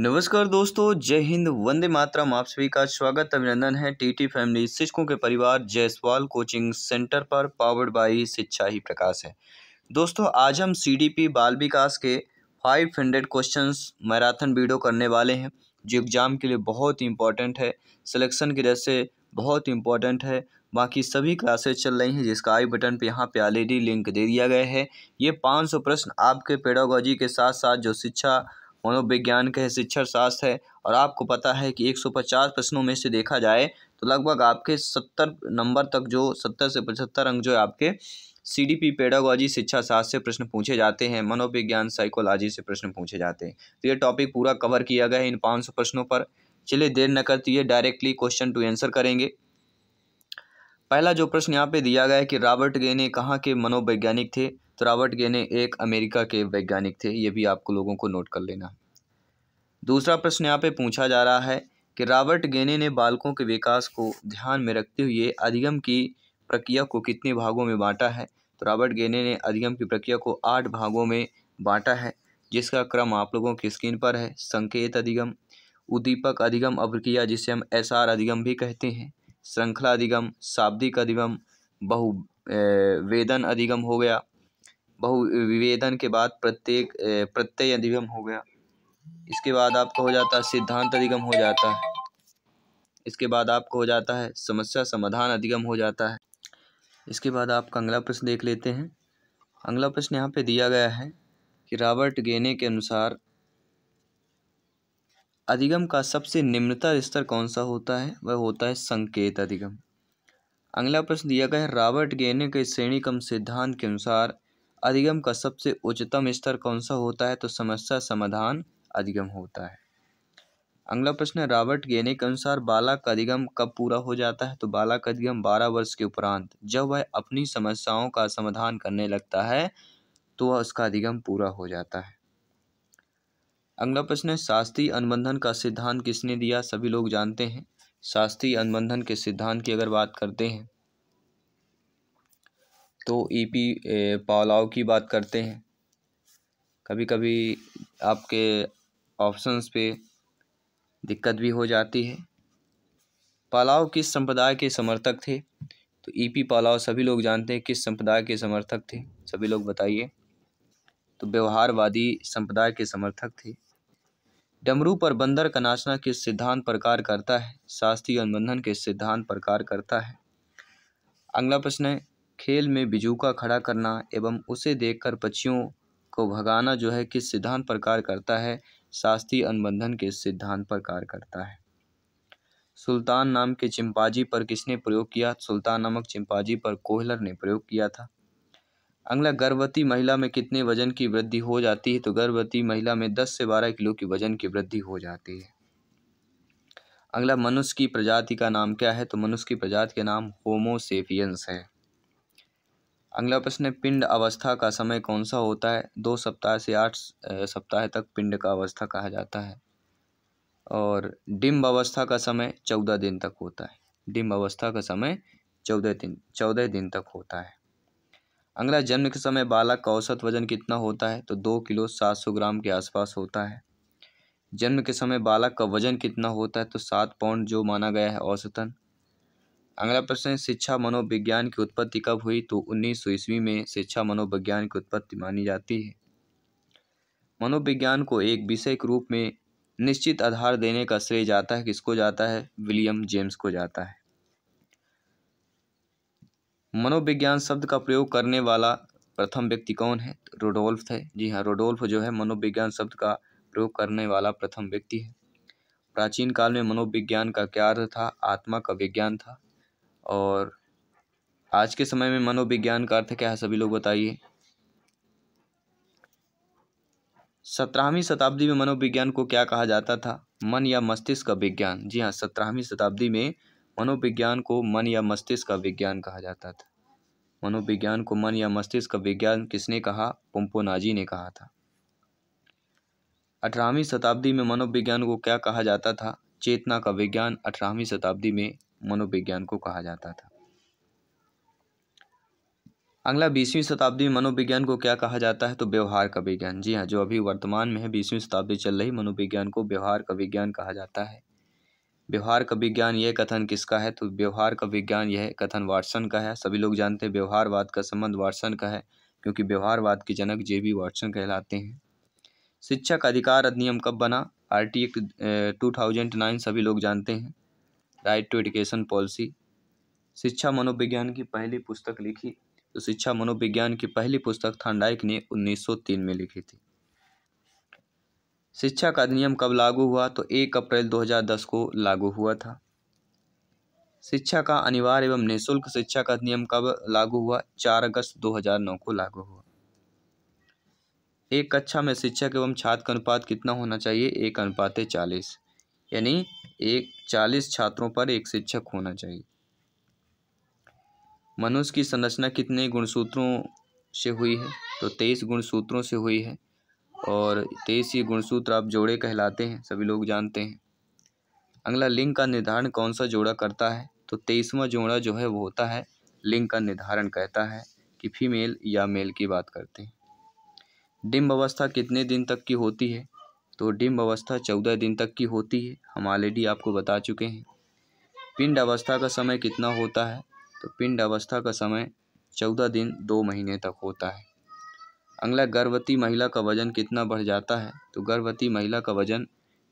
नमस्कार दोस्तों जय हिंद वंदे मातरम आप सभी का स्वागत अभिनंदन है टीटी फैमिली शिक्षकों के परिवार जयसवाल कोचिंग सेंटर पर पावर्ड बाई शिक्षा ही प्रकाश है दोस्तों आज हम सीडीपी बाल विकास के 500 क्वेश्चन मैराथन वीडियो करने वाले हैं जो एग्ज़ाम के लिए बहुत इंपॉर्टेंट है सिलेक्शन की वजह से बहुत इंपॉर्टेंट है बाकी सभी क्लासेस चल रही हैं जिसका आई बटन पे यहाँ पे ऑलरेडी लिंक दे दिया गया है ये 500 प्रश्न आपके पेडागोजी के साथ साथ जो शिक्षा मनोविज्ञान का शिक्षण शास्त्र है और आपको पता है कि एक सौ पचास प्रश्नों में से देखा जाए तो लगभग आपके सत्तर नंबर तक जो सत्तर से पचहत्तर अंक जो है आपके सी डी पी पेडागोजी शिक्षा शास्त्र से प्रश्न पूछे जाते हैं मनोविज्ञान साइकोलॉजी से प्रश्न पूछे जाते हैं तो ये टॉपिक पूरा कवर किया गया है इन पाँच सौ प्रश्नों पर चलिए देर न करती है डायरेक्टली क्वेश्चन टू आंसर करेंगे पहला जो प्रश्न यहाँ पे दिया गया है कि रॉबर्ट गे ने कहाँ के मनोवैज्ञानिक थे तो रॉबर्ट गेने एक अमेरिका के वैज्ञानिक थे ये भी आपको लोगों को नोट कर लेना दूसरा प्रश्न यहाँ पे पूछा जा रहा है कि रॉबर्ट गेने ने बालकों के विकास को ध्यान में रखते हुए अधिगम की प्रक्रिया को कितने भागों में बांटा है तो रॉबर्ट गेने ने अधिगम की प्रक्रिया को आठ भागों में बांटा है जिसका क्रम आप लोगों की स्क्रीन पर है संकेत अधिगम उद्दीपक अधिगम अभिक्रिया जिसे हम एस आर अधिगम भी कहते हैं श्रृंखला अधिगम शाब्दिक अधिगम बहु वेदन अधिगम हो गया बहु विवेदन के बाद प्रत्येक प्रत्यय अधिगम हो गया इसके बाद आपको हो जाता है सिद्धांत अधिगम हो जाता है इसके बाद आपको हो जाता है समस्या समाधान अधिगम हो जाता है इसके बाद आपका अगला प्रश्न देख लेते हैं अगला प्रश्न यहाँ पे दिया गया है कि रॉबर्ट गेने के अनुसार अधिगम का सबसे निम्नतर स्तर कौन सा होता है वह होता है संकेत अधिगम अगला प्रश्न दिया गया है रॉबर्ट गेने के श्रेणी कम सिद्धांत के अनुसार अधिगम का सबसे उच्चतम स्तर कौन सा होता है तो समस्या समाधान अधिगम होता है अगला प्रश्न रॉबर्ट गेने के अनुसार बाला का अधिगम कब पूरा हो जाता है तो बालक का अधिगम बारह वर्ष के उपरांत जब वह अपनी समस्याओं का समाधान करने लगता है तो वह उसका अधिगम पूरा हो जाता है अगला प्रश्न है शास्त्रीय अनुबंधन का सिद्धांत किसने दिया सभी लोग जानते हैं शास्त्रीय अनुबंधन के सिद्धांत की अगर बात करते हैं तो ई e पी पालाव की बात करते हैं कभी कभी आपके ऑप्शंस पे दिक्कत भी हो जाती है पालाव किस संप्रदाय के समर्थक थे तो ई e पी पालाव सभी लोग जानते हैं किस संप्रदाय के समर्थक थे सभी लोग बताइए तो व्यवहारवादी संप्रदाय के समर्थक थे डमरू पर बंदर का नाचना किस सिद्धांत पर कार्य करता है शास्त्रीय अनुबंधन के सिद्धांत पर कार्य करता है अगला प्रश्न है खेल में बिजूका खड़ा करना एवं उसे देखकर पक्षियों को भगाना जो है किस सिद्धांत पर कार्य करता है शास्त्रीय अनुबंधन के सिद्धांत पर कार्य करता है सुल्तान नाम के चिंपाजी पर किसने प्रयोग किया सुल्तान नामक चिंपाजी पर कोहलर ने प्रयोग किया था अगला गर्भवती महिला में कितने वजन की वृद्धि हो जाती है तो गर्भवती महिला में दस से बारह किलो की वजन की वृद्धि हो जाती है अगला मनुष्य की प्रजाति का नाम क्या है तो मनुष्य की प्रजाति का नाम होमोसेफियंस है अगला प्रश्न है पिंड अवस्था का समय कौन सा होता है दो सप्ताह से आठ सप्ताह तक पिंड का अवस्था कहा जाता है और डिम्ब अवस्था का समय चौदह दिन तक होता है डिम्ब अवस्था का समय चौदह दिन चौदह दिन तक होता है अगला जन्म के समय बालक का औसत वजन कितना होता है तो दो किलो सात सौ ग्राम के आसपास होता है जन्म के समय बालक का वजन कितना होता है तो सात पाउंड जो माना गया है औसतन अगला प्रश्न शिक्षा मनोविज्ञान की उत्पत्ति कब हुई तो उन्नीस सौ ईस्वी में शिक्षा मनोविज्ञान की उत्पत्ति मानी जाती है मनोविज्ञान को एक विषय के रूप में निश्चित आधार देने का श्रेय जाता है किसको जाता है विलियम जेम्स को जाता है मनोविज्ञान शब्द का प्रयोग करने वाला प्रथम व्यक्ति कौन है तो रोडोल्फ है जी हाँ रोडोल्फ जो है मनोविज्ञान शब्द का प्रयोग करने वाला प्रथम व्यक्ति है प्राचीन काल में मनोविज्ञान का क्या अर्थ था आत्मा का विज्ञान था और आज के समय में मनोविज्ञान का अर्थ क्या है सभी लोग बताइए सत्रहवीं शताब्दी में मनोविज्ञान को क्या कहा जाता था मन या मस्तिष्क का विज्ञान जी हाँ सत्रहवीं शताब्दी में मनोविज्ञान को मन या मस्तिष्क का विज्ञान कहा जाता था मनोविज्ञान को मन या मस्तिष्क का विज्ञान किसने कहा पुम्पोनाजी ने कहा था अठारहवीं शताब्दी में मनोविज्ञान को क्या कहा जाता था चेतना का विज्ञान अठारहवीं शताब्दी में मनोविज्ञान को कहा जाता था अगला बीसवीं शताब्दी में मनोविज्ञान को क्या कहा जाता है तो व्यवहार का विज्ञान जी हाँ जो अभी वर्तमान में है बीसवीं शताब्दी चल रही मनोविज्ञान को व्यवहार का विज्ञान कहा जाता है व्यवहार का विज्ञान यह कथन किसका है तो व्यवहार का विज्ञान यह कथन वाटसन का है सभी लोग जानते हैं व्यवहारवाद का संबंध वाटसन का है क्योंकि व्यवहारवाद के जनक जे बी वाटसन कहलाते हैं शिक्षा का अधिकार अधिनियम कब बना आर्टिकल टू थाउजेंड नाइन सभी लोग जानते हैं राइट टू एडुकेशन पॉलिसी शिक्षा मनोविज्ञान की पहली पुस्तक लिखी तो शिक्षा मनोविज्ञान की पहली पुस्तक थंडाइक ने 1903 में लिखी थी शिक्षा का अधिनियम कब लागू हुआ तो एक अप्रैल 2010 को लागू हुआ था शिक्षा का अनिवार्य एवं निःशुल्क शिक्षा का अधिनियम कब लागू हुआ चार अगस्त 2009 को लागू हुआ एक कक्षा में शिक्षक एवं छात्र का अनुपात कितना होना चाहिए एक अनुपात है चालीस यानी एक चालीस छात्रों पर एक शिक्षक होना चाहिए मनुष्य की संरचना कितने गुणसूत्रों से हुई है तो तेईस गुणसूत्रों से हुई है और तेईस ही गुणसूत्र आप जोड़े कहलाते हैं सभी लोग जानते हैं अगला लिंग का निर्धारण कौन सा जोड़ा करता है तो तेईसवा जोड़ा जो है वो होता है लिंग का निर्धारण कहता है कि फीमेल या मेल की बात करते हैं डिम्ब अवस्था कितने दिन तक की होती है तो डिम्ब अवस्था चौदह दिन तक की होती है हम ऑलरेडी आपको बता चुके हैं पिंड अवस्था का समय कितना होता है तो पिंड अवस्था का समय चौदह दिन दो महीने तक होता है अगला गर्भवती महिला का वजन कितना बढ़ जाता है तो गर्भवती महिला का वजन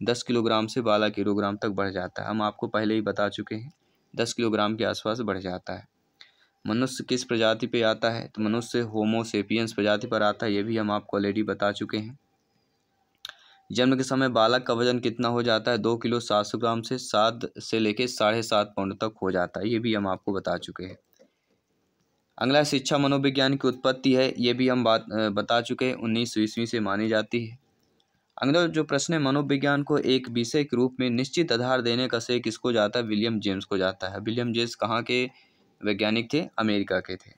दस किलोग्राम से बारह किलोग्राम तक बढ़ जाता है हम आपको पहले ही बता चुके हैं दस किलोग्राम के आसपास बढ़ जाता है मनुष्य किस प्रजाति पे आता है तो मनुष्य होमोसेपियंस प्रजाति पर आता है ये भी हम आपको ऑलरेडी बता चुके हैं जन्म के समय बालक का वजन कितना हो जाता है दो किलो सात सौ ग्राम से सात से लेके साढ़े सात पाउंड तक हो जाता है ये भी हम आपको बता चुके हैं अगला शिक्षा मनोविज्ञान की उत्पत्ति है ये भी हम बात बता चुके हैं उन्नीसवीं ईस्वी से मानी जाती है अगला जो प्रश्न है मनोविज्ञान को एक विषय के रूप में निश्चित आधार देने का श्रेय किसको जाता है विलियम जेम्स को जाता है विलियम जेम्स कहाँ के वैज्ञानिक थे अमेरिका के थे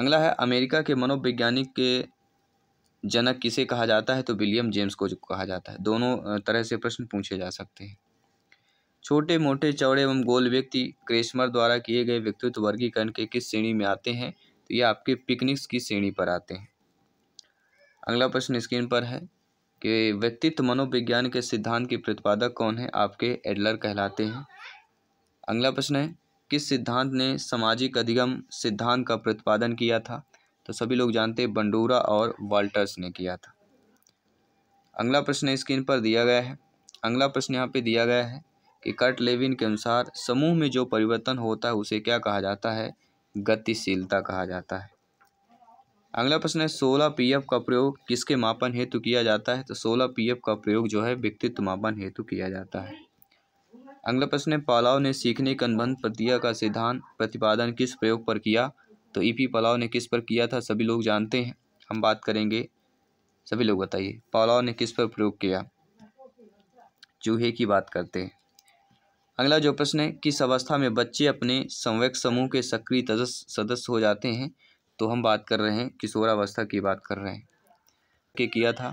अगला है अमेरिका के मनोविज्ञानिक के जनक किसे कहा जाता है तो विलियम जेम्स को कहा जाता है दोनों तरह से प्रश्न पूछे जा सकते हैं छोटे मोटे चौड़े एवं गोल व्यक्ति क्रेशमर द्वारा किए गए व्यक्तित्व वर्गीकरण के किस श्रेणी में आते हैं तो ये आपके पिकनिक्स की श्रेणी पर आते हैं अगला प्रश्न स्क्रीन पर है कि व्यक्तित्व मनोविज्ञान के सिद्धांत के प्रतिपादक कौन है आपके एडलर कहलाते हैं अगला प्रश्न है किस सिद्धांत ने सामाजिक अधिगम सिद्धांत का प्रतिपादन किया था तो सभी लोग जानते हैं बंडूरा और वाल्टर्स ने किया था अगला प्रश्न स्क्रीन पर दिया गया है अगला प्रश्न यहाँ पे दिया गया है कि कर्ट लेविन के अनुसार समूह में जो परिवर्तन होता है उसे क्या कहा जाता है गतिशीलता कहा जाता है अगला प्रश्न है सोलह पी का प्रयोग किसके मापन हेतु किया जाता है तो सोलह पी का प्रयोग जो है व्यक्तित्व मापन हेतु किया जाता है अगला प्रश्न है पालाव ने सीखने के अनुबंध प्रक्रिया का सिद्धांत प्रतिपादन किस प्रयोग पर किया तो ई पी पलाव ने किस पर किया था सभी लोग जानते हैं हम बात करेंगे सभी लोग बताइए पलाव ने किस पर प्रयोग किया चूहे की बात करते हैं अगला जो प्रश्न है किस अवस्था में बच्चे अपने संवेक समूह के सक्रिय सदस्य हो जाते हैं तो हम बात कर रहे हैं किशोरावस्था की बात कर रहे हैं के किया था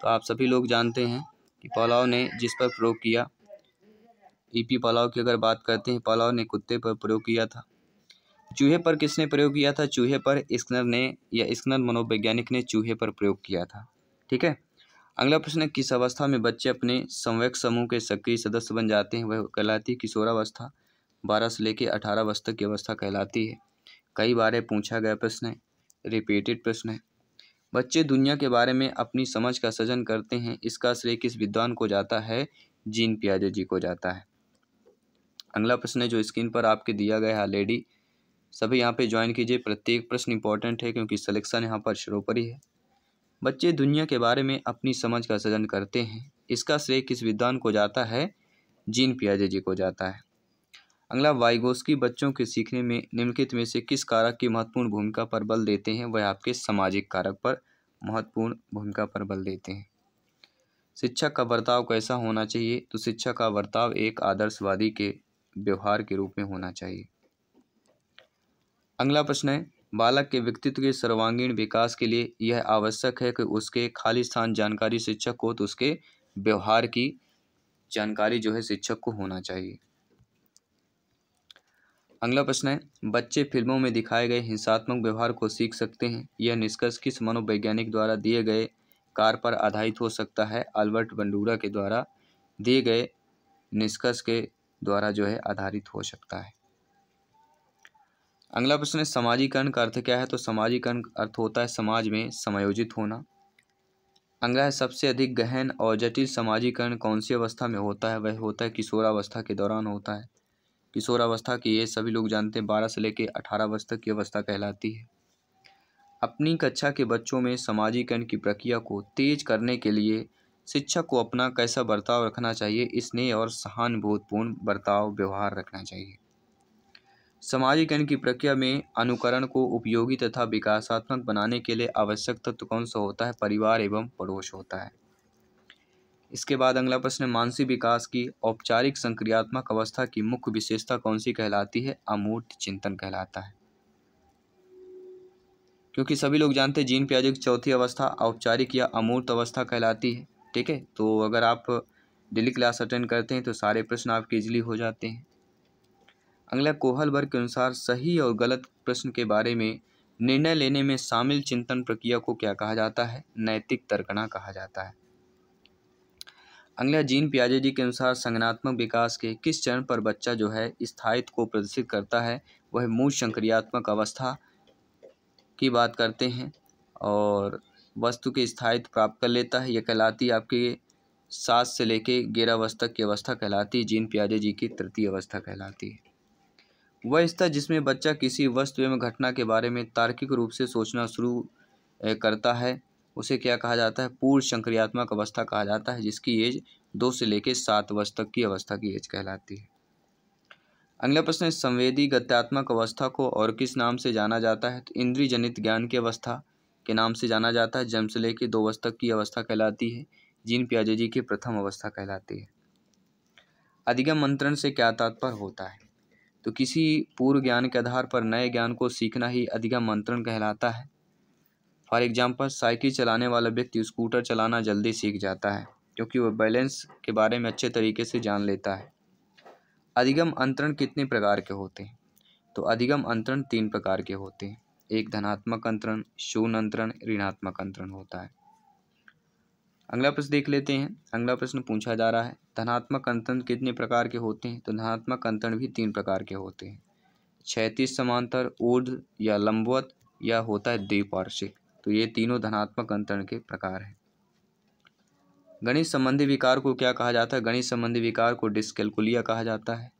तो आप सभी लोग जानते हैं कि पलाव ने जिस पर प्रयोग किया ई पी पलाव की अगर बात करते हैं पलाव ने कुत्ते पर प्रयोग किया था चूहे पर किसने प्रयोग किया था चूहे पर स्कनर ने या स्कनर मनोवैज्ञानिक ने चूहे पर प्रयोग किया था ठीक है अगला प्रश्न है किस अवस्था में बच्चे अपने संवयक समूह के सक्रिय सदस्य बन जाते हैं वह कहलाती किशोरावस्था बारह से लेकर अठारह वर्ष तक की अवस्था कहलाती है कई बार पूछा गया प्रश्न है रिपीटेड प्रश्न है बच्चे दुनिया के बारे में अपनी समझ का सृजन करते हैं इसका श्रेय किस विद्वान को जाता है जीन पियाजे जी को जाता है अगला प्रश्न है जो स्क्रीन पर आपके दिया गया है लेडी सभी यहाँ पे ज्वाइन कीजिए प्रत्येक प्रश्न इंपॉर्टेंट है क्योंकि सिलेक्शन यहाँ पर सर्वोपरि है बच्चे दुनिया के बारे में अपनी समझ का सृजन करते हैं इसका श्रेय किस विद्वान को जाता है जीन पियाजे जी को जाता है अगला वाइगोस्की बच्चों के सीखने में निम्नलिखित में से किस कारक की महत्वपूर्ण भूमिका पर बल देते हैं वह आपके सामाजिक कारक पर महत्वपूर्ण भूमिका पर बल देते हैं शिक्षक का बर्ताव कैसा होना चाहिए तो शिक्षक का बर्ताव एक आदर्शवादी के व्यवहार के रूप में होना चाहिए अगला प्रश्न है बालक के व्यक्तित्व के सर्वांगीण विकास के लिए यह आवश्यक है कि उसके खाली स्थान जानकारी शिक्षक को तो उसके व्यवहार की जानकारी जो है शिक्षक को होना चाहिए अगला प्रश्न है बच्चे फिल्मों में दिखाए गए हिंसात्मक व्यवहार को सीख सकते हैं यह निष्कर्ष किस मनोवैज्ञानिक द्वारा दिए गए कार पर आधारित हो सकता है अल्बर्ट बंडूरा के द्वारा दिए गए निष्कर्ष के द्वारा जो है आधारित हो सकता है अगला प्रश्न है समाजीकरण का अर्थ क्या है तो समाजीकरण अर्थ होता है समाज में समायोजित होना अगला है सबसे अधिक गहन और जटिल समाजीकरण कौन सी अवस्था में होता है वह होता है किशोरावस्था के दौरान होता है किशोरावस्था की ये सभी लोग जानते हैं बारह से लेकर अठारह वर्ष तक की अवस्था कहलाती है अपनी कक्षा के बच्चों में समाजीकरण की प्रक्रिया को तेज करने के लिए शिक्षक को अपना कैसा बर्ताव रखना चाहिए स्नेह और सहानुभूतपूर्ण बर्ताव व्यवहार रखना चाहिए समाजीकरण की प्रक्रिया में अनुकरण को उपयोगी तथा विकासात्मक बनाने के लिए आवश्यक तत्व कौन सा होता है परिवार एवं पड़ोस होता है इसके बाद अगला प्रश्न मानसिक विकास की औपचारिक संक्रियात्मक अवस्था की मुख्य विशेषता कौन सी कहलाती है अमूर्त चिंतन कहलाता है क्योंकि सभी लोग जानते हैं जीन प्याजिक की चौथी अवस्था औपचारिक या अमूर्त अवस्था कहलाती है ठीक है तो अगर आप डेली क्लास अटेंड करते हैं तो सारे प्रश्न आपके इजली हो जाते हैं अगला कोहल वर्ग के अनुसार सही और गलत प्रश्न के बारे में निर्णय लेने में शामिल चिंतन प्रक्रिया को क्या कहा जाता है नैतिक तर्कना कहा जाता है अगला जीन पियाजे जी के अनुसार संगनात्मक विकास के किस चरण पर बच्चा जो है स्थायित्व को प्रदर्शित करता है वह मूल संक्रियात्मक अवस्था की बात करते हैं और वस्तु के स्थायित्व प्राप्त कर लेता है यह कहलाती आपके सात से लेके ग्यारह अवस्था की अवस्था कहलाती है जीन पियाजे जी की तृतीय अवस्था कहलाती है वह स्तर जिसमें बच्चा किसी वस्तु एवं घटना के बारे में तार्किक रूप से सोचना शुरू करता है उसे क्या कहा जाता है पूर्ण संक्रियात्मक अवस्था कहा जाता है जिसकी एज दो से लेकर सात वर्ष तक की अवस्था की एज कहलाती है अगला प्रश्न संवेदी गत्यात्मक अवस्था को और किस नाम से जाना जाता है तो इंद्रिय जनित ज्ञान की अवस्था के नाम से जाना जाता है जन्म से लेकर दो वर्ष तक की अवस्था कहलाती है जीन प्याजे जी की प्रथम अवस्था कहलाती है अधिगम मंत्रण से क्या तात्पर्य होता है तो किसी पूर्व ज्ञान के आधार पर नए ज्ञान को सीखना ही अधिगम मंत्रण कहलाता है फॉर एग्जाम्पल साइकिल चलाने वाला व्यक्ति स्कूटर चलाना जल्दी सीख जाता है क्योंकि वह बैलेंस के बारे में अच्छे तरीके से जान लेता है अधिगम अंतरण कितने प्रकार के होते हैं तो अधिगम अंतरण तीन प्रकार के होते हैं एक धनात्मक अंतरण शून्य अंतरण ऋणात्मक अंतरण होता है अगला प्रश्न देख लेते हैं अगला प्रश्न पूछा जा रहा है धनात्मक अंतरण कितने प्रकार के होते हैं तो धनात्मक अंतरण भी तीन प्रकार के होते हैं क्षैतिज समांतर ऊर्ध या लंबवत या होता है द्विपार्शिक तो ये तीनों धनात्मक अंतरण के प्रकार हैं गणित संबंधी विकार को क्या कहा जाता है गणित संबंधी विकार को डिस्कैलकुलिया कहा जाता है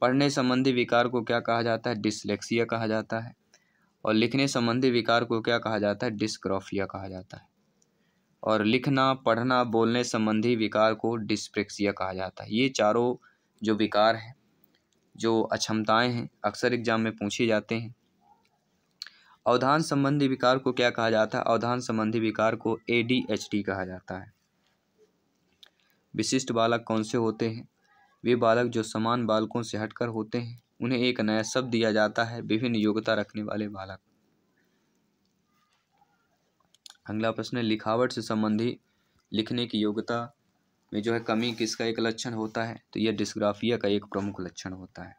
पढ़ने संबंधी विकार को क्या कहा जाता है डिसलेक्सिया कहा जाता है और लिखने संबंधी विकार को क्या कहा जाता है डिस्क्रॉफिया कहा जाता है और लिखना पढ़ना बोलने संबंधी विकार को डिस्प्रेक्सिया कहा जाता है ये चारों जो विकार हैं जो अक्षमताएं हैं अक्सर एग्जाम में पूछे जाते हैं अवधान संबंधी विकार को क्या कहा जाता है अवधान संबंधी विकार को ए कहा जाता है विशिष्ट बालक कौन से होते हैं वे बालक जो समान बालकों से हटकर होते हैं उन्हें एक नया शब्द दिया जाता है विभिन्न योग्यता रखने वाले बालक अगला प्रश्न है लिखावट से संबंधी लिखने की योग्यता में जो है कमी किसका एक लक्षण होता है तो यह डिस्ग्राफिया का एक प्रमुख लक्षण होता है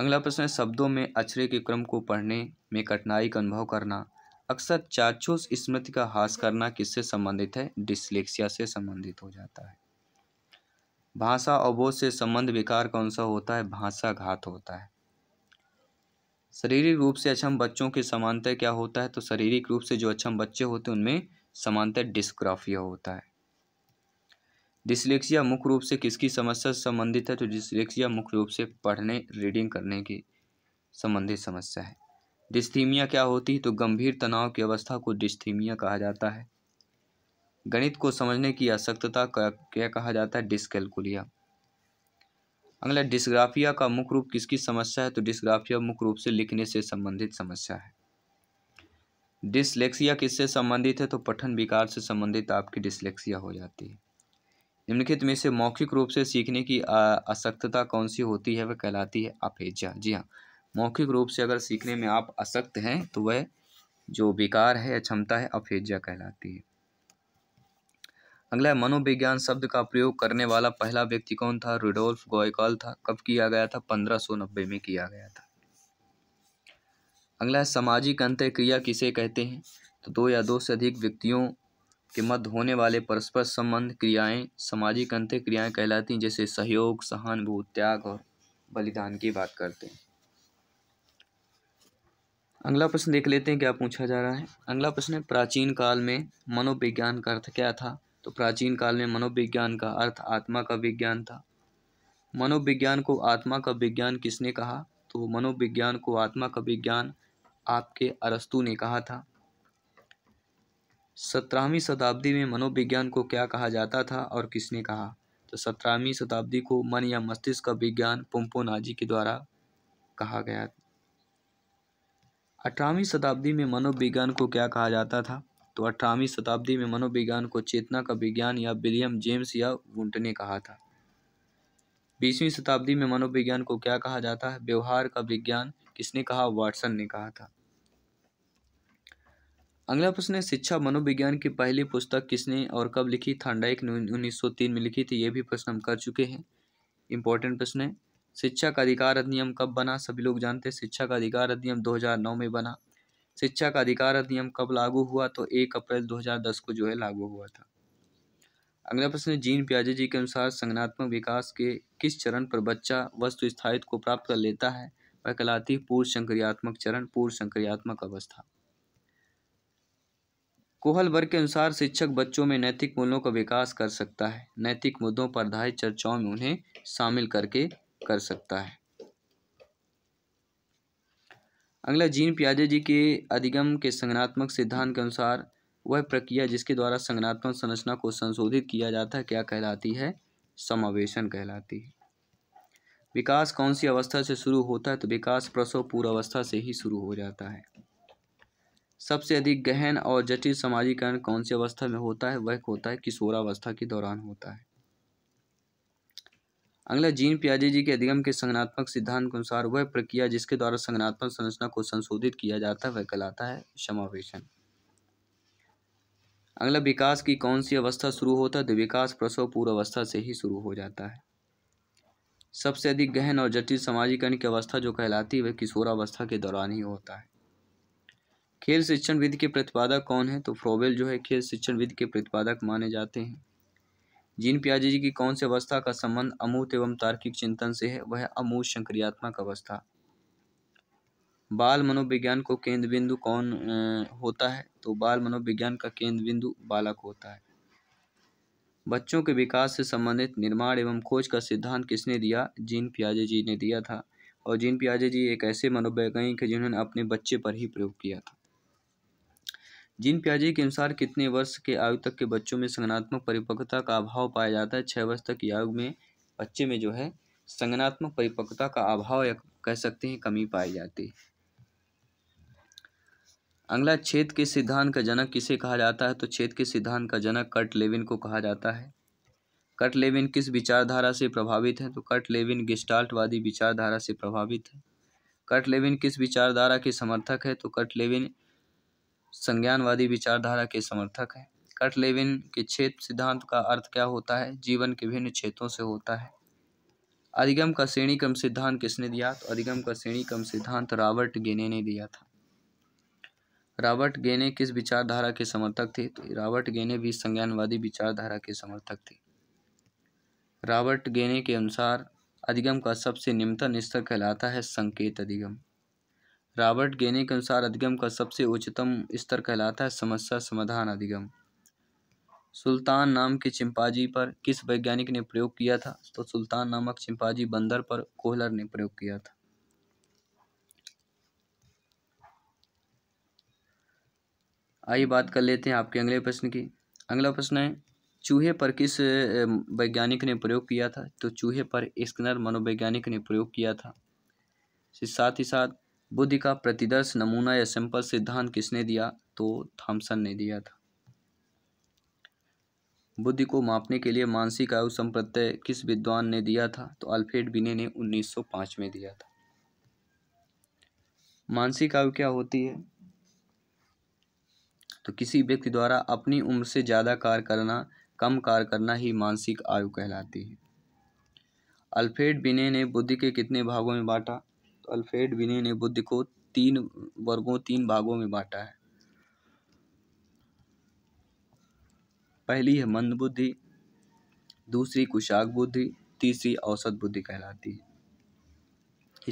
अगला प्रश्न है शब्दों में अक्षरे के क्रम को पढ़ने में कठिनाई का अनुभव करना अक्सर चाक्षुष स्मृति का हास करना किससे संबंधित है डिसलेक्सिया से संबंधित हो जाता है भाषा अवबोध से संबंध विकार कौन सा होता है भाषा घात होता है शारीरिक रूप से अक्षम अच्छा बच्चों के समानता क्या होता है तो शारीरिक रूप से जो अक्षम बच्चे होते हैं उनमें समानता डिस्क्राफिया होता है डिसलेक्सिया मुख्य रूप से किसकी समस्या से संबंधित है तो डिसलेक्सिया मुख्य रूप से पढ़ने रीडिंग करने की संबंधित समस्या है डिस्थीमिया क्या होती है तो गंभीर तनाव की अवस्था को डिस्थीमिया कहा जाता है गणित को समझने की असक्तता क्या कहा जाता है डिस्कैलकुलिया अगला डिस्ग्राफिया का मुख्य रूप किसकी समस्या है तो डिस्ग्राफिया मुख्य रूप से लिखने से संबंधित समस्या है डिसलेक्सिया किससे संबंधित है तो पठन विकार से संबंधित आपकी डिसलेक्सिया हो जाती है निम्नलिखित में से मौखिक रूप से सीखने की असक्तता कौन सी होती है वह कहलाती है अपेजा जी हाँ मौखिक रूप से अगर सीखने में आप असक्त हैं तो वह जो विकार है या क्षमता है अपेजा कहलाती है अगला है मनोविज्ञान शब्द का प्रयोग करने वाला पहला व्यक्ति कौन था रुडोल्फ गोयकॉल था कब किया गया था पंद्रह सौ नब्बे में किया गया था अगला है सामाजिक अंत्यक्रिया किसे कहते हैं तो दो या दो से अधिक व्यक्तियों के मध्य होने वाले परस्पर संबंध क्रियाएं सामाजिक अंत्यक्रियाएं कहलाती हैं जैसे सहयोग सहानुभूत त्याग और बलिदान की बात करते हैं अगला प्रश्न देख लेते हैं क्या पूछा जा रहा है अगला प्रश्न है प्राचीन काल में मनोविज्ञान का अर्थ क्या था तो प्राचीन काल में मनोविज्ञान का अर्थ आत्मा का विज्ञान था मनोविज्ञान को आत्मा का विज्ञान किसने कहा तो मनोविज्ञान को आत्मा का विज्ञान आपके अरस्तु ने कहा था सत्रहवीं शताब्दी में मनोविज्ञान को क्या कहा जाता था और किसने कहा तो सत्रहवीं शताब्दी को मन या मस्तिष्क का विज्ञान नाजी के द्वारा कहा गया अठारहवीं शताब्दी में मनोविज्ञान को क्या कहा जाता था तो अठारहवीं शताब्दी में मनोविज्ञान को चेतना का विज्ञान या विलियम जेम्स या वुंट ने कहा था बीसवीं शताब्दी में मनोविज्ञान को क्या कहा जाता है व्यवहार का विज्ञान किसने कहा वाटसन ने कहा था अगला प्रश्न है शिक्षा मनोविज्ञान की पहली पुस्तक किसने और कब लिखी थांडाइक ने उन्नीस में लिखी थी ये भी प्रश्न हम कर चुके हैं इंपॉर्टेंट प्रश्न है शिक्षा का अधिकार अधिनियम कब बना सभी लोग जानते हैं शिक्षा का अधिकार अधिनियम 2009 में बना शिक्षा का अधिकार अधिनियम कब लागू हुआ तो एक अप्रैल 2010 को जो है लागू हुआ था अगला प्रश्न जीन प्याजे जी के अनुसार संगनात्मक विकास के किस चरण पर बच्चा वस्तु स्थायित्व को प्राप्त कर लेता है वह कहलाती पूर्व संक्रियात्मक चरण पूर्व संक्रियात्मक अवस्था कोहल वर्ग के अनुसार शिक्षक बच्चों में नैतिक मूल्यों का विकास कर सकता है नैतिक मुद्दों पर आधारित चर्चाओं में उन्हें शामिल करके कर सकता है अगला जीन प्याजे जी के अधिगम के संगनात्मक सिद्धांत के अनुसार वह प्रक्रिया जिसके द्वारा संगनात्मक संरचना को संशोधित किया जाता है क्या कहलाती है समावेशन कहलाती है विकास कौन सी अवस्था से शुरू होता है तो विकास प्रसव पूर्व अवस्था से ही शुरू हो जाता है सबसे अधिक गहन और जटिल समाजीकरण कौन सी अवस्था में होता है वह होता है किशोरावस्था के दौरान होता है अगला जीन पियाजे जी के अधिगम के संगनात्मक सिद्धांत के अनुसार वह प्रक्रिया जिसके द्वारा संगनात्मक संरचना को संशोधित किया जाता है वह कहलाता है समावेशन अगला विकास की कौन सी अवस्था शुरू होता है तो विकास प्रसव पूर्व अवस्था से ही शुरू हो जाता है सबसे अधिक गहन और जटिल समाजीकरण की अवस्था जो कहलाती है वह किशोरावस्था के दौरान ही होता है खेल शिक्षण विधि के प्रतिपादक कौन है तो फ्रोवेल जो है खेल शिक्षणविद के प्रतिपादक माने जाते हैं जिन प्याजे जी की कौन से अवस्था का संबंध अमूर्त एवं तार्किक चिंतन से है वह अमूर्त संक्रियात्मक अवस्था बाल मनोविज्ञान को केंद्र बिंदु कौन होता है तो बाल मनोविज्ञान का केंद्र बिंदु बालक होता है बच्चों के विकास से संबंधित निर्माण एवं खोज का सिद्धांत किसने दिया जीन पियाजे जी ने दिया था और जीन पियाजे जी एक ऐसे मनोवैज्ञानिक है जिन्होंने अपने बच्चे पर ही प्रयोग किया था जिन प्याजी के अनुसार कितने वर्ष के आयु तक के बच्चों में संगनात्मक परिपक्वता का अभाव पाया जाता है छः वर्ष तक की आयु में बच्चे में जो है संगनात्मक परिपक्वता का अभाव या कह सकते हैं कमी पाई जाती है अगला छेद के सिद्धांत का जनक किसे कहा जाता है तो छेद के सिद्धांत का जनक कट लेविन को कहा जाता है कट लेविन किस विचारधारा से प्रभावित है तो कट लेविन गिस्टाल्टवादी विचारधारा से प्रभावित है कट लेविन किस विचारधारा के समर्थक है तो कट लेविन संज्ञानवादी विचारधारा के समर्थक हैं कट लेविन के क्षेत्र सिद्धांत का अर्थ क्या होता है जीवन के भिन्न क्षेत्रों से होता है अधिगम का श्रेणी क्रम सिद्धांत किसने दिया तो अधिगम का श्रेणी क्रम सिद्धांत रॉबर्ट गेने ने दिया था रॉबर्ट गेने किस विचारधारा के समर्थक थे तो रॉबर्ट गेने भी संज्ञानवादी विचारधारा के समर्थक थे रॉबर्ट गेने के अनुसार अधिगम का सबसे निम्नतम स्तर कहलाता है संकेत अधिगम रॉबर्ट गेने के अनुसार अधिगम का सबसे उच्चतम स्तर कहलाता है समस्या समाधान अधिगम सुल्तान नाम के चिंपाजी पर किस वैज्ञानिक ने प्रयोग किया था तो सुल्तान नामक चिंपाजी बंदर पर कोहलर ने प्रयोग किया था आइए बात कर लेते हैं आपके अगले प्रश्न की अगला प्रश्न है चूहे पर किस वैज्ञानिक ने प्रयोग किया था तो चूहे पर स्किनर मनोवैज्ञानिक ने प्रयोग किया था साथ ही साथ बुद्धि का प्रतिदर्श नमूना या सिंपल सिद्धांत किसने दिया तो थॉमसन ने दिया था बुद्धि को मापने के लिए मानसिक आयु संप्रत्यय किस विद्वान ने दिया था तो अल्फ्रेड बिने ने 1905 में दिया था मानसिक आयु क्या होती है तो किसी व्यक्ति द्वारा अपनी उम्र से ज़्यादा कार्य करना कम कार्य करना ही मानसिक आयु कहलाती है अल्फ्रेड बिने ने बुद्धि के कितने भागों में बांटा अल्फ्रेड विने ने बुद्ध को तीन वर्गों तीन भागों में बांटा है पहली है मंद बुद्धि दूसरी कुशाग बुद्धि तीसरी औसत बुद्धि कहलाती है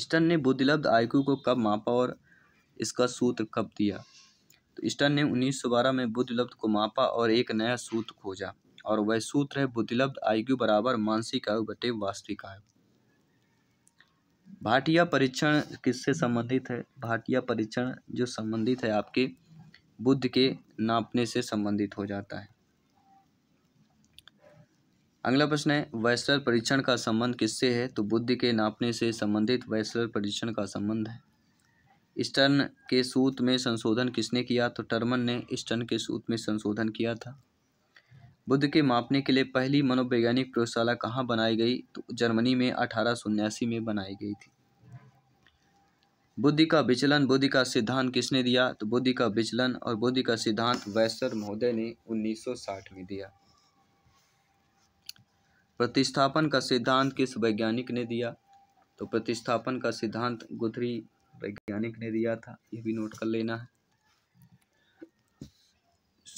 स्टन ने बुद्धिलब्ध आयकू को कब मापा और इसका सूत्र कब दिया तो स्टन ने 1912 में बुद्धिलब्ध को मापा और एक नया सूत्र खोजा और वह सूत्र है बुद्धिलब्ध आयु बराबर मानसिक आयु बटे वास्तविक आयु भाटिया परीक्षण किससे संबंधित है भाटिया परीक्षण जो संबंधित है आपके बुद्ध के नापने से संबंधित हो जाता है अगला प्रश्न है वैश्वर परीक्षण का संबंध किससे है तो बुद्ध के नापने से संबंधित वैश्वर परीक्षण का संबंध है स्टर्न के सूत में संशोधन किसने किया तो टर्मन ने स्टर्न के सूत में संशोधन किया था बुद्ध के मापने के लिए पहली मनोवैज्ञानिक प्रयोगशाला कहाँ बनाई गई तो जर्मनी में अठारह में बनाई गई थी बुद्धि का विचलन बुद्धि का सिद्धांत किसने दिया तो बुद्धि का विचलन और बुद्धि का सिद्धांत वैसर महोदय ने 1960 में दिया प्रतिस्थापन का सिद्धांत किस वैज्ञानिक ने दिया तो प्रतिस्थापन का सिद्धांत गुथरी वैज्ञानिक ने दिया था यह भी नोट कर लेना है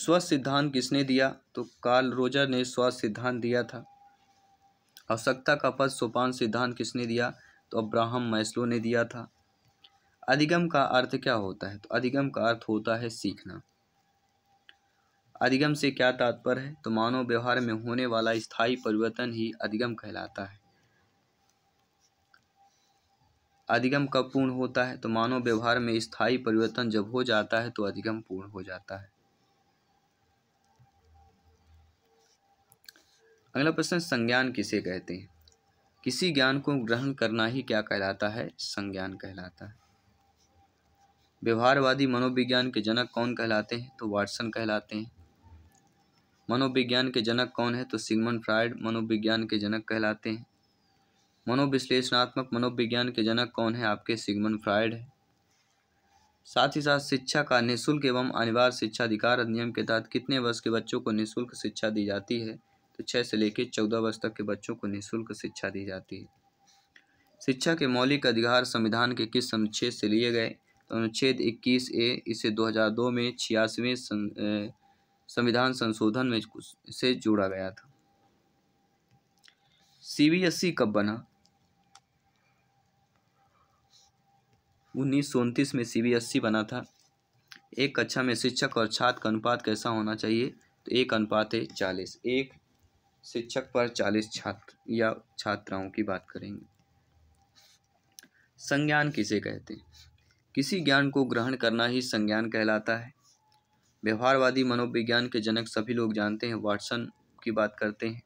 स्व सिद्धांत किसने दिया तो कार्ल रोजर ने स्व सिद्धांत दिया था आवश्यकता का पद सोपान सिद्धांत किसने दिया तो अब्राहम मैस्लो ने दिया था अधिगम का अर्थ क्या होता है तो अधिगम का अर्थ होता है सीखना अधिगम से क्या तात्पर्य है तो मानव व्यवहार में होने वाला स्थायी परिवर्तन ही अधिगम कहलाता है अधिगम कब पूर्ण होता है तो मानव व्यवहार में स्थायी परिवर्तन जब हो जाता है तो अधिगम पूर्ण हो जाता है अगला प्रश्न संज्ञान किसे कहते हैं किसी ज्ञान को ग्रहण करना ही क्या कहलाता है संज्ञान कहलाता है व्यवहारवादी मनोविज्ञान के जनक कौन कहलाते हैं तो वाटसन कहलाते हैं मनोविज्ञान के जनक कौन है तो सिगमन फ्राइड मनोविज्ञान के जनक कहलाते हैं मनोविश्लेषणात्मक मनोविज्ञान के जनक कौन है आपके सिगमन फ्राइड है साथ ही साथ शिक्षा का निःशुल्क एवं अनिवार्य शिक्षा अधिकार अधिनियम के तहत कितने वर्ष के बच्चों को निःशुल्क शिक्षा दी जाती है तो छः से लेकर चौदह वर्ष तक के बच्चों को निःशुल्क शिक्षा दी जाती है शिक्षा के मौलिक अधिकार संविधान के किस अनुच्छेद से लिए गए तो अनुच्छेद 21 ए इसे 2002 में छियासीवें संविधान संशोधन में से जोड़ा गया था सीबीएसई e कब बना उन्नीस में सीबीएसई e बना था एक कक्षा में शिक्षक और छात्र का अनुपात कैसा होना चाहिए तो एक अनुपात है चालीस एक शिक्षक पर चालीस छात्र या छात्राओं की बात करेंगे संज्ञान किसे कहते हैं किसी ज्ञान को ग्रहण करना ही संज्ञान कहलाता है व्यवहारवादी मनोविज्ञान के जनक सभी लोग जानते हैं वाटसन की बात करते हैं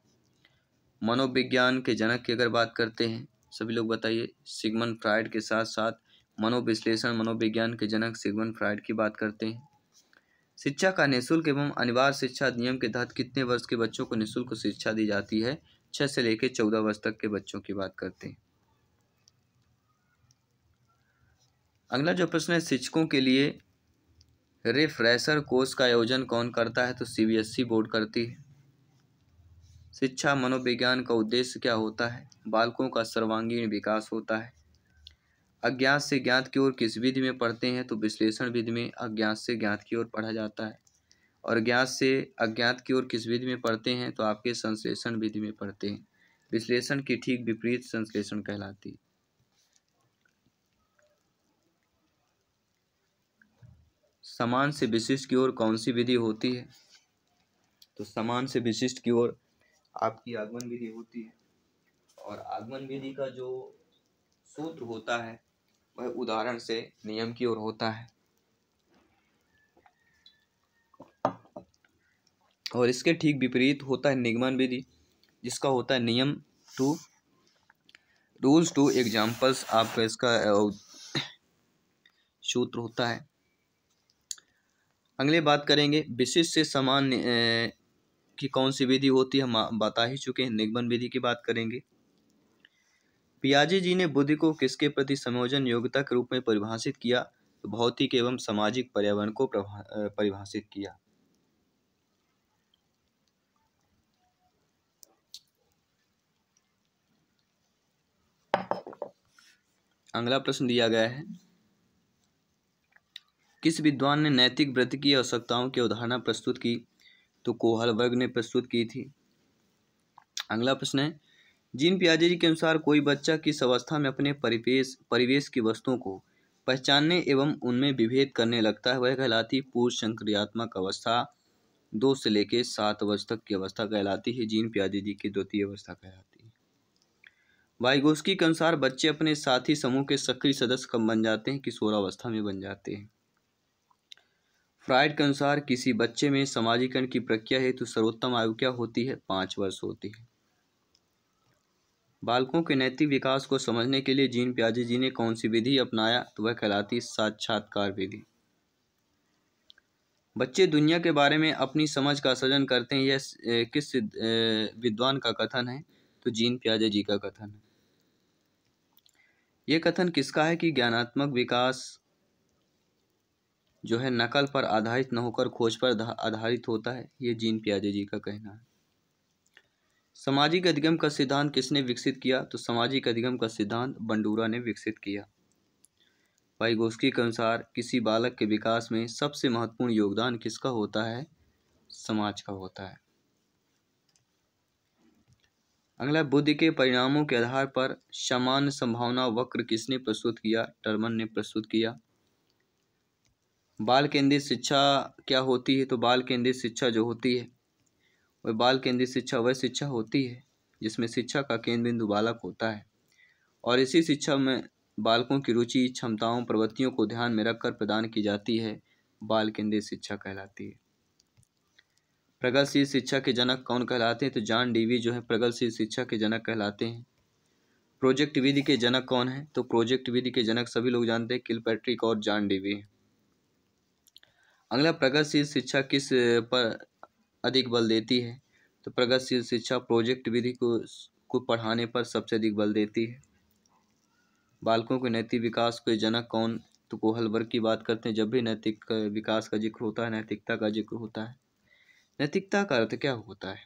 मनोविज्ञान के जनक की अगर बात करते हैं सभी लोग बताइए सिगमन फ्राइड के साथ साथ मनोविश्लेषण मनोविज्ञान के जनक सिगमन फ्राइड की बात करते हैं शिक्षा का निःशुल्क एवं अनिवार्य शिक्षा नियम के तहत कितने वर्ष के बच्चों को निःशुल्क शिक्षा दी जाती है छः से लेकर चौदह वर्ष तक के बच्चों की बात करते हैं अगला जो प्रश्न है शिक्षकों के लिए रिफ्रेशर कोर्स का आयोजन कौन करता है तो सीबीएसई e बोर्ड करती है शिक्षा मनोविज्ञान का उद्देश्य क्या होता है बालकों का सर्वांगीण विकास होता है अज्ञात से ज्ञात की ओर किस विधि में पढ़ते हैं तो विश्लेषण विधि में अज्ञात से ज्ञात की ओर पढ़ा जाता है और ज्ञात से अज्ञात की ओर किस विधि में पढ़ते हैं तो आपके संश्लेषण विधि में पढ़ते हैं विश्लेषण की ठीक विपरीत संश्लेषण कहलाती है समान से विशिष्ट की ओर कौन सी विधि होती है तो समान से विशिष्ट की ओर आपकी आगमन विधि होती है और आगमन विधि का जो सूत्र होता है वह उदाहरण से नियम की ओर होता है और इसके ठीक विपरीत होता है निगमन विधि जिसका होता है नियम टू रूल्स टू एग्जाम्पल्स आपका इसका सूत्र होता है अगले बात करेंगे विशिष्ट से समान की कौन सी विधि होती है हम बता ही चुके हैं निगमन विधि की बात करेंगे पियाजे जी ने बुद्धि को किसके प्रति संयोजन योग्यता के रूप में परिभाषित किया तो भौतिक एवं सामाजिक पर्यावरण को परिभाषित किया अगला प्रश्न दिया गया है किस विद्वान ने नैतिक व्रत की आवश्यकताओं की अवधारणा प्रस्तुत की तो कोहल वर्ग ने प्रस्तुत की थी अगला प्रश्न है जीन पियाजे के अनुसार कोई बच्चा किस अवस्था में अपने परिवेश परिवेश की वस्तुओं को पहचानने एवं उनमें विभेद करने लगता है वह कहलाती पूर्व संक्रियात्मक अवस्था दो से लेकर सात वर्ष तक की अवस्था कहलाती है जीन पियाजे जी की द्वितीय अवस्था कहलाती है वाइगोस्की के अनुसार बच्चे अपने साथी समूह के सक्रिय सदस्य कब बन जाते हैं किशोरावस्था में बन जाते हैं फ्राइड के अनुसार किसी बच्चे में समाजीकरण की प्रक्रिया हेतु सर्वोत्तम आयु क्या होती है पाँच वर्ष होती है बालकों के नैतिक विकास को समझने के लिए जीन प्याजे जी ने कौन सी विधि अपनाया तो वह कहलाती साक्षात्कार विधि बच्चे दुनिया के बारे में अपनी समझ का सृजन करते हैं यह किस विद्वान का कथन है तो जीन प्याजे जी का कथन है यह कथन किसका है कि ज्ञानात्मक विकास जो है नकल पर आधारित न होकर खोज पर आधारित होता है ये जीन प्याजे जी का कहना है सामाजिक अधिगम का सिद्धांत किसने विकसित किया तो सामाजिक अधिगम का सिद्धांत बंडूरा ने विकसित किया गोस्की के अनुसार किसी बालक के विकास में सबसे महत्वपूर्ण योगदान किसका होता है समाज का होता है अगला बुद्धि के परिणामों के आधार पर सामान्य संभावना वक्र किसने प्रस्तुत किया टर्मन ने प्रस्तुत किया बाल केंद्रित शिक्षा क्या होती है तो बाल केंद्रित शिक्षा जो होती है वह बाल केंद्रित शिक्षा वह शिक्षा होती है जिसमें शिक्षा का केंद्र बिंदु बालक होता है और इसी शिक्षा में बालकों की रुचि क्षमताओं प्रवृत्तियों को ध्यान में रखकर प्रदान की जाती है बाल केंद्रित शिक्षा कहलाती है प्रगतिशील शिक्षा के जनक कौन कहलाते हैं तो जान डीवी जो है प्रगतिशील शिक्षा के जनक कहलाते हैं प्रोजेक्ट विधि के जनक कौन है तो प्रोजेक्ट विधि के जनक सभी लोग जानते हैं किल पैट्रिक और जान डीवी अगला प्रगतिशील शिक्षा किस पर अधिक बल देती है तो प्रगतिशील शिक्षा प्रोजेक्ट विधि को को पढ़ाने पर सबसे अधिक बल देती है बालकों के नैतिक विकास के जनक कौन तो कोहल वर्ग की बात करते हैं जब भी नैतिक विकास का जिक्र होता है नैतिकता का जिक्र होता है नैतिकता का अर्थ क्या होता है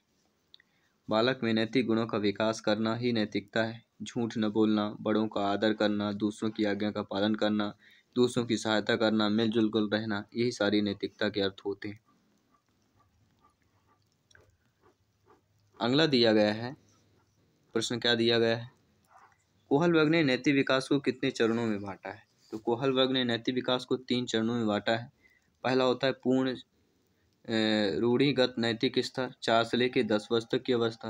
बालक में नैतिक गुणों का विकास करना ही नैतिकता है झूठ न बोलना बड़ों का आदर करना दूसरों की आज्ञा का पालन करना दूसरों की सहायता करना मिलजुल रहना यही सारी नैतिकता के अर्थ होते हैं अगला दिया गया है प्रश्न क्या दिया गया है कोहल वर्ग ने नैतिक विकास को कितने चरणों में बांटा है तो कोहल वर्ग ने नैतिक विकास को तीन चरणों में बांटा है पहला होता है पूर्ण रूढ़िगत नैतिक स्तर चार से लेकर दस वर्ष तक की अवस्था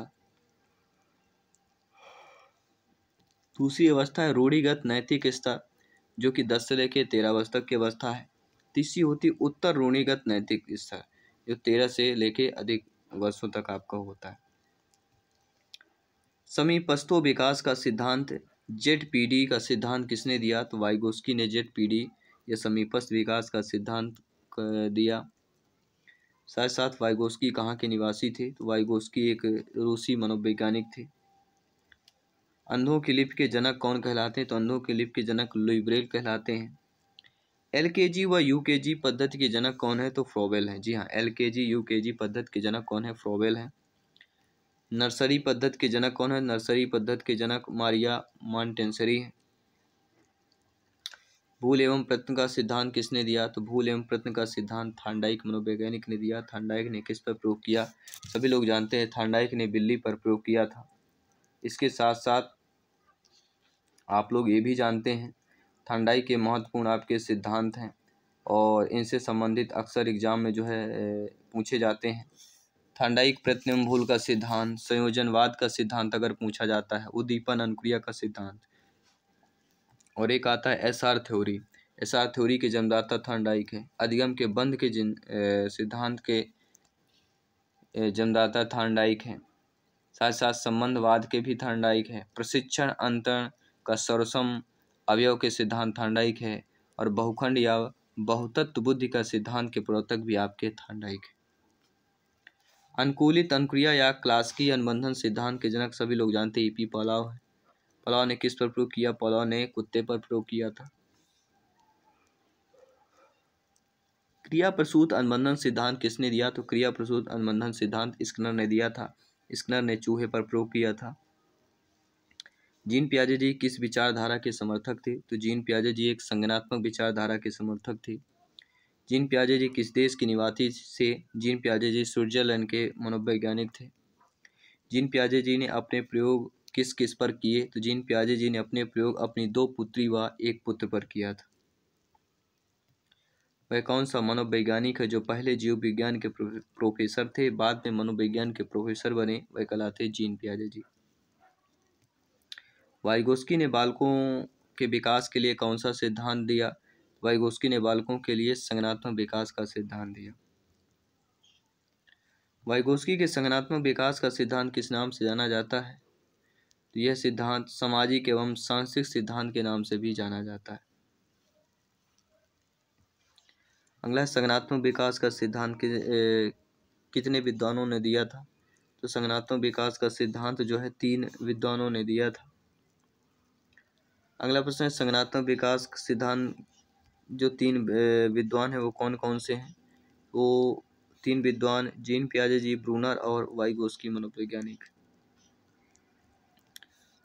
दूसरी अवस्था है रूढ़िगत नैतिक स्तर जो कि दस से लेकर तेरह वर्ष तक की अवस्था है तीसरी होती उत्तर रूढ़िगत नैतिक स्तर जो तेरह से लेकर अधिक वर्षों तक आपका होता है समीपस्तो विकास का सिद्धांत जेड पी का सिद्धांत किसने दिया तो वाइगोस्की ने जेड पी डी या समीपस्थ विकास का सिद्धांत दिया साथ साथ वाइगोस्की कहाँ के निवासी थे तो वाइगोस्की एक रूसी मनोवैज्ञानिक थे अंधों की लिप के जनक कौन कहलाते हैं तो अंधों की लिप के जनक लुइब्रेल कहलाते हैं एल के जी व यू के जी पद्धति के जनक कौन है तो फ्रोवेल है जी हाँ एल के जी यू के जी पद्धति के जनक कौन है फ्रोवेल है नर्सरी पद्धत के जनक कौन है नर्सरी पद्धत के जनक मारिया मॉन्टेसरी है भूल एवं प्रत्न का सिद्धांत किसने दिया तो भूल एवं प्रत्न का सिद्धांत थांडाइक मनोवैज्ञानिक ने दिया थांडाइक ने किस पर प्रयोग किया सभी लोग जानते हैं थांडाइक ने बिल्ली पर प्रयोग किया था इसके साथ साथ आप लोग ये भी जानते हैं थांडाई के महत्वपूर्ण आपके सिद्धांत हैं और इनसे संबंधित अक्सर एग्जाम में जो है पूछे जाते हैं थांडाइक भूल का सिद्धांत संयोजनवाद का सिद्धांत अगर पूछा जाता है उद्दीपन अनुक्रिया का सिद्धांत और एक आता है S R theory S R theory के जन्मदाता थांडाइक है अधिगम के बंध के जिन सिद्धांत के जन्मदाता थांडाइक है साथ साथ संबंधवाद के भी थांडाइक है प्रशिक्षण अंतरण का सर्वसम अवयव के सिद्धांत थांडाइक है और बहुखंड या बहुतत्व बुद्धि का सिद्धांत के प्रवर्तक भी आपके थांडाइक है अनुकूलित अनुक्रिया या की अनुबंधन सिद्धांत के जनक सभी लोग जानते हैं पी पलाव है पलाव ने किस पर प्रयोग किया पलाव ने कुत्ते पर प्रयोग किया था क्रिया प्रसूत अनुबंधन सिद्धांत किसने दिया तो क्रिया प्रसूत अनुबंधन सिद्धांत स्कनर ने दिया था स्कनर ने चूहे पर प्रयोग किया था जीन प्याजे जी किस विचारधारा के समर्थक थे तो जीन प्याजे जी एक संगनात्मक विचारधारा के समर्थक थे जीन प्याजे जी किस देश के निवासी से जीन प्याजे जी स्विट्जरलैंड के मनोवैज्ञानिक थे जीन प्याजे जी ने अपने प्रयोग किस किस पर किए तो जीन प्याजे जी ने अपने प्रयोग अपनी दो पुत्री व एक पुत्र पर किया था वह कौन सा मनोवैज्ञानिक है जो पहले जीव विज्ञान के प्रोफेसर थे बाद में मनोविज्ञान के प्रोफेसर बने वह कहलाते जीन प्याजे जी वाइगोस्की ने बालकों के विकास के लिए कौन सा सिद्धांत दिया वाइगोस्की ने बालकों के लिए संगनात्मक विकास का सिद्धांत दिया वाइगोस्की के संगनात्मक विकास का सिद्धांत किस नाम से जाना जाता है तो यह सिद्धांत सामाजिक एवं सांस्कृतिक सिद्धांत के नाम से भी जाना जाता है अगला संगनात्मक विकास का सिद्धांत कि, कितने विद्वानों ने दिया था तो संगनात्मक विकास का सिद्धांत जो है तीन विद्वानों ने दिया था अगला प्रश्न है संगनात्मक विकास सिद्धांत जो तीन विद्वान हैं वो कौन कौन से हैं वो तीन विद्वान जीन प्याजे जी ब्रूनर और की मनोवैज्ञानिक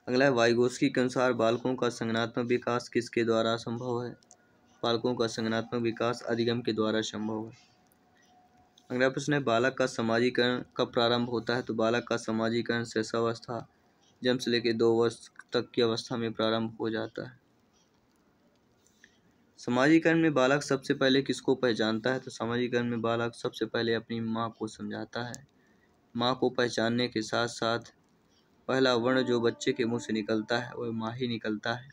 अगला है वाइगोस के अनुसार बालकों का संगनात्मक विकास किसके द्वारा संभव है बालकों का संगनात्मक विकास अधिगम के द्वारा संभव है अगला प्रश्न है बालक का समाजीकरण कब प्रारंभ होता है तो बालक का समाजीकरण शैशवावस्था जन्म से लेकर दो वर्ष तक की अवस्था में प्रारंभ हो जाता है समाजीकरण में बालक सबसे पहले किसको पहचानता है तो समाजीकरण में बालक सबसे पहले अपनी माँ को समझाता है माँ को पहचानने के साथ साथ पहला वर्ण जो बच्चे के मुंह से निकलता है वह माँ ही निकलता है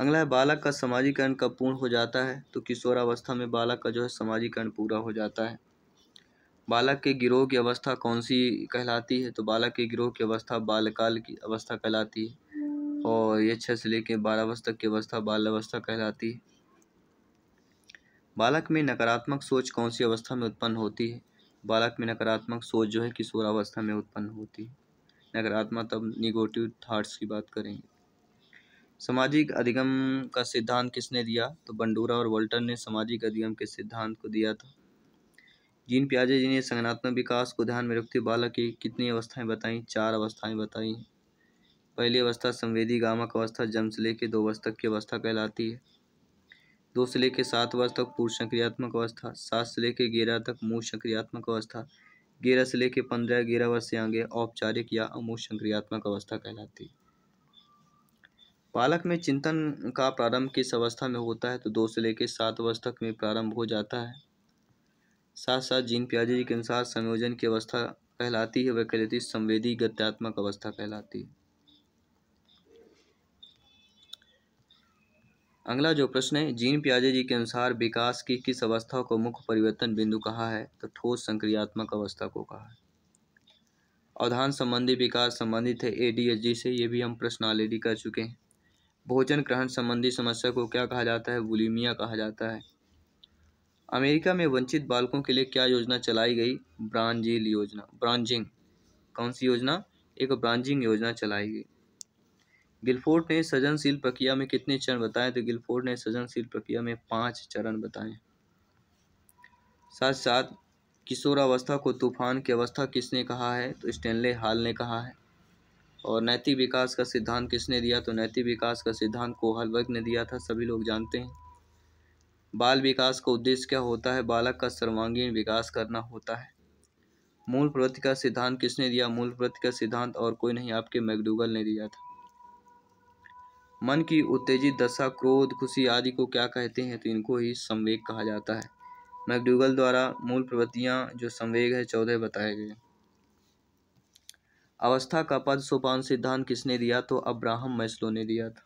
अगला है बालक का समाजीकरण कब पूर्ण हो जाता है तो किशोरावस्था में बालक का जो है समाजीकरण पूरा हो जाता है बालक के गिरोह की अवस्था कौन सी कहलाती है तो बालक के गिरोह की अवस्था बालकाल की अवस्था कहलाती है और ये छः से लेकर बारह वर्ष तक की अवस्था बाल अवस्था कहलाती है बालक में नकारात्मक सोच कौन सी अवस्था में उत्पन्न होती है बालक में नकारात्मक सोच जो है किशोरावस्था में उत्पन्न होती है नकारात्मक तब निगेटिव थाट्स की बात करेंगे सामाजिक अधिगम का सिद्धांत किसने दिया तो बंडूरा और वोल्टर ने सामाजिक अधिगम के सिद्धांत को दिया था जीन प्याजे जी ने संगनात्मक विकास को ध्यान में रखते बालक की कितनी अवस्थाएं बताई चार अवस्थाएं बताई पहली अवस्था संवेदी गामक अवस्था जन्म से लेकर दो वर्ष तक की अवस्था कहलाती है दो से लेकर सात वर्ष तक पूर्व संक्रियात्मक अवस्था सात से लेकर ग्यारह तक मूल संक्रियात्मक अवस्था ग्यारह से लेकर पंद्रह ग्यारह वर्ष से आगे औपचारिक या अमूल संक्रियात्मक अवस्था कहलाती है बालक में चिंतन का प्रारंभ किस अवस्था में होता है तो दो से लेकर सात वर्ष तक में प्रारंभ हो जाता है साथ साथ जीन प्याजी के अनुसार संयोजन की अवस्था कहलाती है वह कहलाती संवेदी गत्यात्मक अवस्था कहलाती है अगला जो प्रश्न है जीन प्याजे जी के अनुसार विकास की किस अवस्था को मुख्य परिवर्तन बिंदु कहा है तो ठोस संक्रियात्मक अवस्था को कहा है अवधान संबंधी विकास संबंधित है ए से ये भी हम प्रश्न ऑलरेडी कर चुके हैं भोजन ग्रहण संबंधी समस्या को क्या कहा जाता है बुलिमिया कहा जाता है अमेरिका में वंचित बालकों के लिए क्या योजना चलाई गई ब्रांजिल योजना ब्रांजिंग कौन सी योजना एक ब्रांजिंग योजना चलाई गई गिलफोर्ड ने सृजनशील प्रक्रिया में कितने चरण बताए तो गिलफोर्ड ने सृजनशील प्रक्रिया में पाँच चरण बताए साथ साथ किशोरावस्था को तूफान की अवस्था किसने कहा है तो स्टेनले हाल ने कहा है और नैतिक विकास का सिद्धांत किसने दिया तो नैतिक विकास का सिद्धांत को हलवर्ग ने दिया था सभी लोग जानते हैं बाल विकास का उद्देश्य क्या होता है बालक का सर्वांगीण विकास करना होता है मूल प्रवृत्ति का सिद्धांत किसने दिया मूल प्रवृत्ति का सिद्धांत और कोई नहीं आपके मैकडूगल ने दिया था मन की उत्तेजित दशा क्रोध खुशी आदि को क्या कहते हैं तो इनको ही संवेग कहा जाता है मैकडूगल द्वारा मूल प्रवृत्तियां जो संवेग है चौदह बताए गए अवस्था का पद सोपान सिद्धांत किसने दिया तो अब्राहम मैस्लो ने दिया था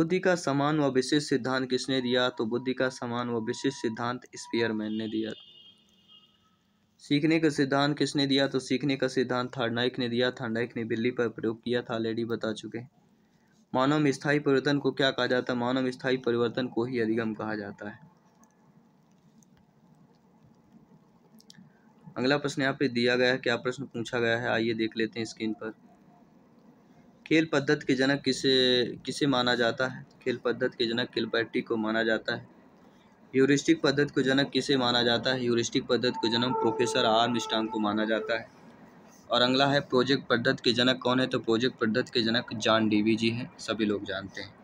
बुद्धि का समान व विशिष्ट सिद्धांत किसने दिया तो बुद्धि का समान व विशिष्ट सिद्धांत स्पियरमैन ने दिया सीखने का सिद्धांत किसने दिया तो सीखने का सिद्धांत थर्डनाइक ने दिया थार्डनाइक ने बिल्ली पर प्रयोग किया था लेडी बता चुके हैं मानव में स्थायी परिवर्तन को क्या कहा जाता है मानव में स्थायी परिवर्तन को ही अधिगम कहा जाता है अगला प्रश्न यहाँ पे दिया गया है क्या प्रश्न पूछा गया है आइए देख लेते हैं स्क्रीन पर खेल पद्धति के जनक किसे किसे माना जाता है खेल पद्धति के जनक किलपैटी को माना जाता है यूरिस्टिक पद्धति को जनक किसे माना जाता है यूरिस्टिक पद्धति को जनक प्रोफेसर आर्म स्टांग को माना जाता है और अगला है प्रोजेक्ट प्रदत्त के जनक कौन है तो प्रोजेक्ट प्रदत्त के जनक जॉन डीवी जी हैं सभी लोग जानते हैं